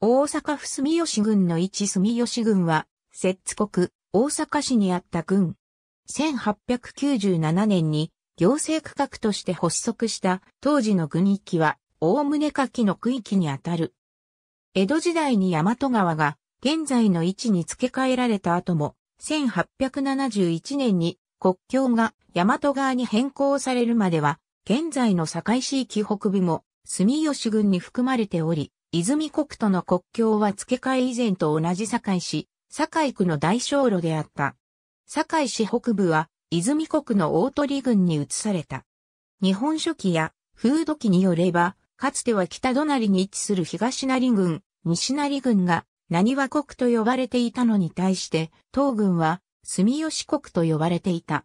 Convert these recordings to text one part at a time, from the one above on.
大阪府住吉郡の一住吉郡は、摂津国、大阪市にあった郡。1897年に行政区画として発足した当時の郡域は、大宗下記の区域にあたる。江戸時代に大和川が現在の位置に付け替えられた後も、1871年に国境が大和川に変更されるまでは、現在の堺市域北部も住吉郡に含まれており、泉国との国境は付け替え以前と同じ堺市、堺区の大小路であった。堺市北部は、泉国の大鳥郡に移された。日本書紀や風土記によれば、かつては北隣に位置する東成郡、西成郡が、何和国と呼ばれていたのに対して、東郡は、住吉国と呼ばれていた。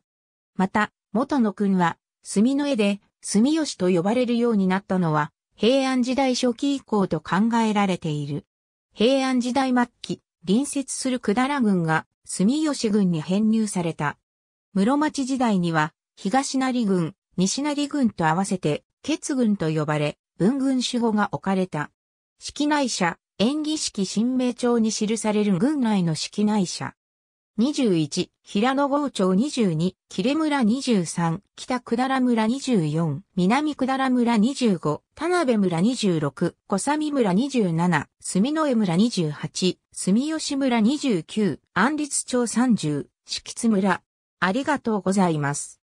また、元の君は、住の絵で、住吉と呼ばれるようになったのは、平安時代初期以降と考えられている。平安時代末期、隣接する百済郡が住吉郡に編入された。室町時代には、東成郡、西成郡と合わせて、結郡と呼ばれ、文軍守護が置かれた。式内社、演技式神明帳に記される軍内の式内社。21、平野郷町22、切れ村23、北くだら村24、南くだら村25、田辺村26、小佐見村27、住之江村28、住吉村29、安立町30、敷津村。ありがとうございます。